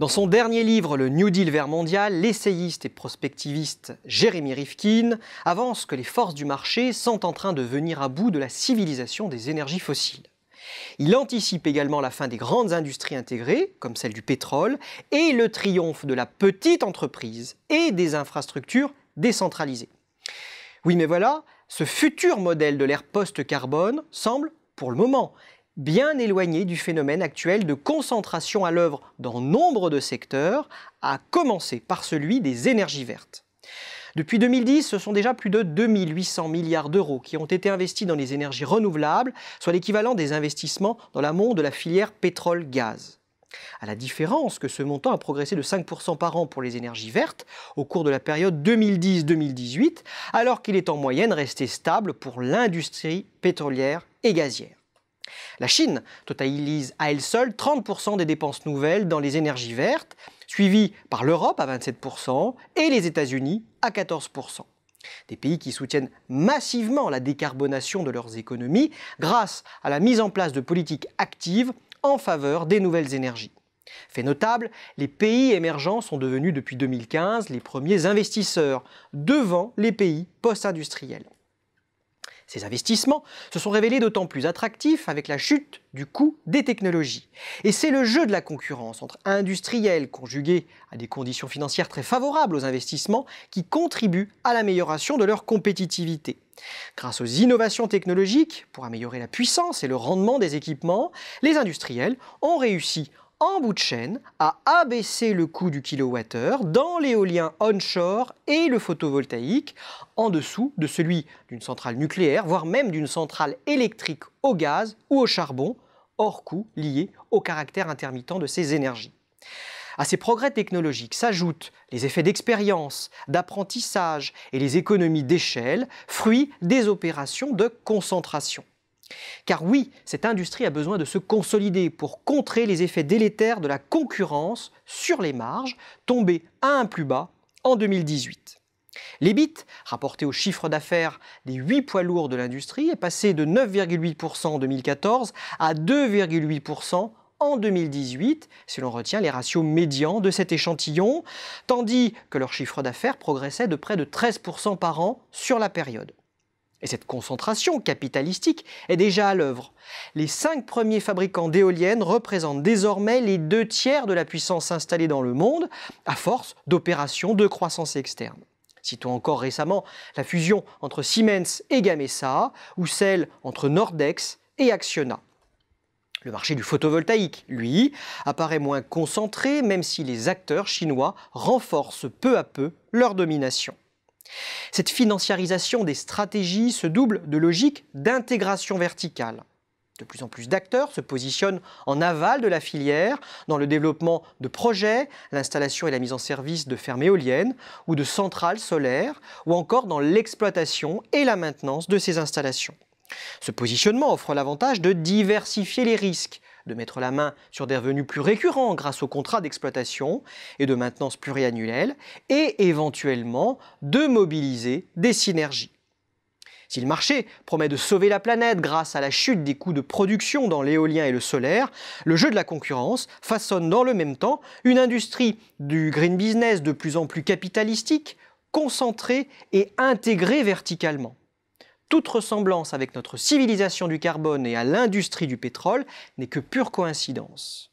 Dans son dernier livre, Le New Deal vert mondial, l'essayiste et prospectiviste Jérémy Rifkin avance que les forces du marché sont en train de venir à bout de la civilisation des énergies fossiles. Il anticipe également la fin des grandes industries intégrées, comme celle du pétrole, et le triomphe de la petite entreprise et des infrastructures décentralisées. Oui, mais voilà, ce futur modèle de l'ère post-carbone semble, pour le moment, bien éloigné du phénomène actuel de concentration à l'œuvre dans nombre de secteurs, à commencer par celui des énergies vertes. Depuis 2010, ce sont déjà plus de 2800 milliards d'euros qui ont été investis dans les énergies renouvelables, soit l'équivalent des investissements dans l'amont de la filière pétrole-gaz. À la différence que ce montant a progressé de 5% par an pour les énergies vertes au cours de la période 2010-2018, alors qu'il est en moyenne resté stable pour l'industrie pétrolière et gazière. La Chine totalise à elle seule 30% des dépenses nouvelles dans les énergies vertes, suivie par l'Europe à 27% et les États-Unis à 14%. Des pays qui soutiennent massivement la décarbonation de leurs économies grâce à la mise en place de politiques actives en faveur des nouvelles énergies. Fait notable, les pays émergents sont devenus depuis 2015 les premiers investisseurs, devant les pays post-industriels. Ces investissements se sont révélés d'autant plus attractifs avec la chute du coût des technologies. Et c'est le jeu de la concurrence entre industriels conjugués à des conditions financières très favorables aux investissements qui contribuent à l'amélioration de leur compétitivité. Grâce aux innovations technologiques pour améliorer la puissance et le rendement des équipements, les industriels ont réussi en bout de chaîne à abaisser le coût du kilowattheure dans l'éolien onshore et le photovoltaïque en dessous de celui d'une centrale nucléaire, voire même d'une centrale électrique au gaz ou au charbon, hors coût lié au caractère intermittent de ces énergies. À ces progrès technologiques s'ajoutent les effets d'expérience, d'apprentissage et les économies d'échelle, fruits des opérations de concentration. Car oui, cette industrie a besoin de se consolider pour contrer les effets délétères de la concurrence sur les marges, tombées à un plus bas en 2018. L'EBIT, rapporté au chiffre d'affaires des huit poids lourds de l'industrie, est passé de 9,8% en 2014 à 2,8% en 2018, si l'on retient les ratios médians de cet échantillon, tandis que leur chiffre d'affaires progressait de près de 13% par an sur la période. Et cette concentration capitalistique est déjà à l'œuvre. Les cinq premiers fabricants d'éoliennes représentent désormais les deux tiers de la puissance installée dans le monde, à force d'opérations de croissance externe. Citons encore récemment la fusion entre Siemens et Gamesa, ou celle entre Nordex et Acciona. Le marché du photovoltaïque, lui, apparaît moins concentré, même si les acteurs chinois renforcent peu à peu leur domination. Cette financiarisation des stratégies se double de logique d'intégration verticale. De plus en plus d'acteurs se positionnent en aval de la filière dans le développement de projets, l'installation et la mise en service de fermes éoliennes ou de centrales solaires, ou encore dans l'exploitation et la maintenance de ces installations. Ce positionnement offre l'avantage de diversifier les risques, de mettre la main sur des revenus plus récurrents grâce aux contrats d'exploitation et de maintenance pluriannuelle et éventuellement de mobiliser des synergies. Si le marché promet de sauver la planète grâce à la chute des coûts de production dans l'éolien et le solaire, le jeu de la concurrence façonne dans le même temps une industrie du green business de plus en plus capitalistique, concentrée et intégrée verticalement. Toute ressemblance avec notre civilisation du carbone et à l'industrie du pétrole n'est que pure coïncidence.